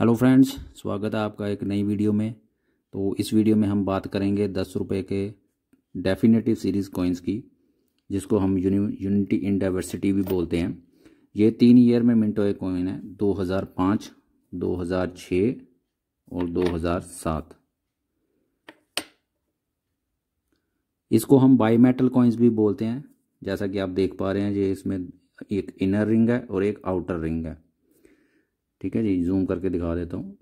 hello friends स्वागत है आपका एक नई वीडियो में तो इस वीडियो में हम बात करेंगे दस रुपये के डेफिनेटिव सीरीज़ कॉइन्स की जिसको हम यूनिटी इन डाइवर्सिटी भी बोलते हैं ये तीन ईयर में मिंटो हुए कॉइन है 2005, 2006 और 2007 इसको हम बाई मेटल कॉइन्स भी बोलते हैं जैसा कि आप देख पा रहे हैं ये इसमें एक इनर रिंग है और एक आउटर रिंग है ठीक है जी जूम करके दिखा देता हूँ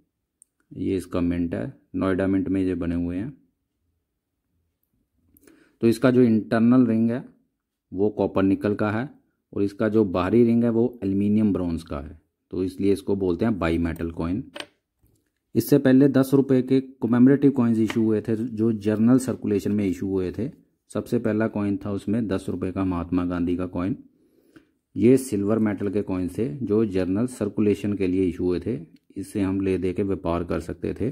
ये इसका मिंट है नोएडा मिंट में ये बने हुए हैं तो इसका जो इंटरनल रिंग है वो कॉपर निकल का है और इसका जो बाहरी रिंग है वो एल्यूमिनियम ब्रॉन्ज का है तो इसलिए इसको बोलते हैं बाई मेटल कॉइन इससे पहले दस रुपये के कोमेमरेटिव कॉइन्स इशू हुए थे जो जर्नल सर्कुलेशन में इशू हुए थे सबसे पहला कॉइन था उसमें दस रुपये का महात्मा गांधी का कॉइन ये सिल्वर मेटल के कॉइन्स थे जो जर्नल सर्कुलेशन के लिए इशू हुए थे इससे हम ले दे के व्यापार कर सकते थे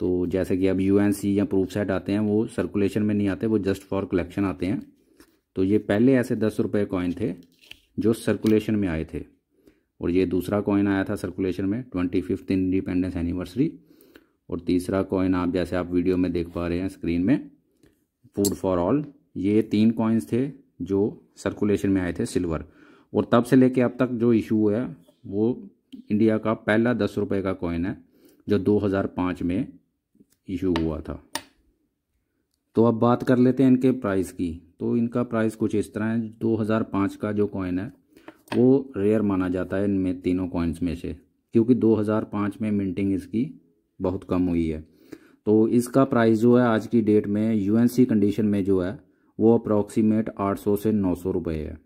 तो जैसे कि अब यू या प्रूफ सेट आते हैं वो सर्कुलेशन में नहीं आते वो जस्ट फॉर कलेक्शन आते हैं तो ये पहले ऐसे दस रुपये कॉइन थे जो सर्कुलेशन में आए थे और ये दूसरा कॉइन आया था सर्कुलेशन में ट्वेंटी फिफ्थ इंडिपेंडेंस एनिवर्सरी और तीसरा कॉइन आप जैसे आप वीडियो में देख पा रहे हैं स्क्रीन में फूड फॉर ऑल ये तीन कॉइन्स थे जो सर्कुलेशन में आए थे सिल्वर और तब से लेके अब तक जो इशू है वो इंडिया का पहला दस रुपये का कॉइन है जो 2005 में इशू हुआ था तो अब बात कर लेते हैं इनके प्राइस की तो इनका प्राइस कुछ इस तरह है 2005 का जो कॉइन है वो रेयर माना जाता है इनमें तीनों कॉइन्स में से क्योंकि 2005 में मिंटिंग इसकी बहुत कम हुई है तो इसका प्राइस जो है आज की डेट में यूएनसी कंडीशन में जो है वो अप्रॉक्सीमेट 800 से 900 रुपए है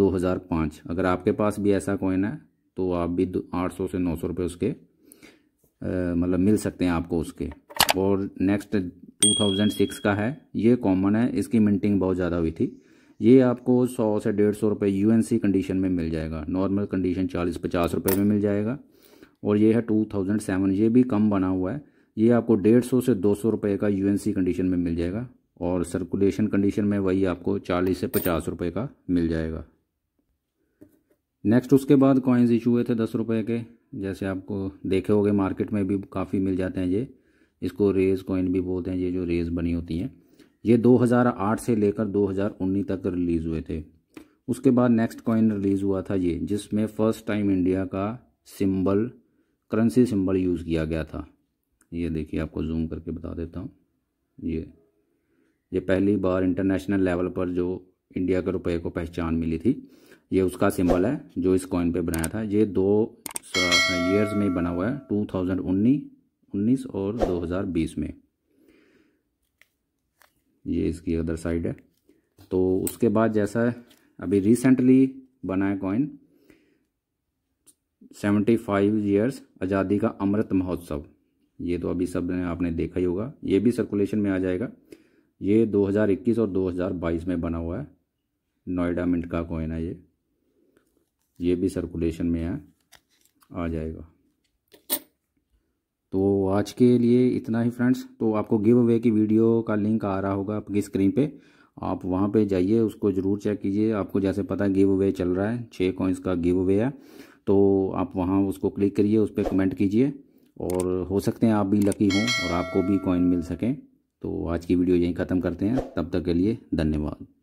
2005 अगर आपके पास भी ऐसा कॉइन है तो आप भी 800 से 900 रुपए उसके मतलब मिल सकते हैं आपको उसके और नेक्स्ट 2006 का है ये कॉमन है इसकी मिंटिंग बहुत ज़्यादा हुई थी ये आपको 100 से डेढ़ सौ रुपये यू कंडीशन में मिल जाएगा नॉर्मल कंडीशन 40 पचास रुपये में मिल जाएगा और ये है 2007 ये भी कम बना हुआ है ये आपको डेढ़ सौ से दो सौ रुपये का यू कंडीशन में मिल जाएगा और सर्कुलेशन कंडीशन में वही आपको चालीस से पचास रुपये का मिल जाएगा नेक्स्ट उसके बाद कॉइन्स इशू हुए थे दस रुपये के जैसे आपको देखे होगे मार्केट में भी काफ़ी मिल जाते हैं ये इसको रेज कॉइन भी बोलते हैं ये जो रेज बनी होती हैं ये 2008 से लेकर 2019 तक रिलीज़ हुए थे उसके बाद नेक्स्ट कॉइन रिलीज़ हुआ था ये जिसमें फ़र्स्ट टाइम इंडिया का सिंबल करेंसी सिंबल यूज़ किया गया था ये देखिए आपको जूम करके बता देता हूँ ये ये पहली बार इंटरनेशनल लेवल पर जो इंडिया के रुपए को पहचान मिली थी ये उसका सिंबल है जो इस कॉइन पे बनाया था ये दो ईयर्स में बना हुआ है 2019 19 और 2020 में ये इसकी अदर साइड है तो उसके बाद जैसा अभी रिसेंटली बना है कॉइन सेवेंटी फाइव ईयर्स आज़ादी का अमृत महोत्सव ये तो अभी सब आपने देखा ही होगा ये भी सर्कुलेशन में आ जाएगा ये 2021 और 2022 में बना हुआ है नोएडा मिंट का कॉइन है ये ये भी सर्कुलेशन में है आ जाएगा तो आज के लिए इतना ही फ्रेंड्स तो आपको गिव अवे की वीडियो का लिंक आ रहा होगा आपकी स्क्रीन पे आप वहाँ पे जाइए उसको ज़रूर चेक कीजिए आपको जैसे पता है गिव अवे चल रहा है छः कॉइन्स का गिव अवे है तो आप वहाँ उसको क्लिक करिए उस पर कमेंट कीजिए और हो सकते हैं आप भी लकी हों और आपको भी कॉइन मिल सकें तो आज की वीडियो यहीं ख़त्म करते हैं तब तक के लिए धन्यवाद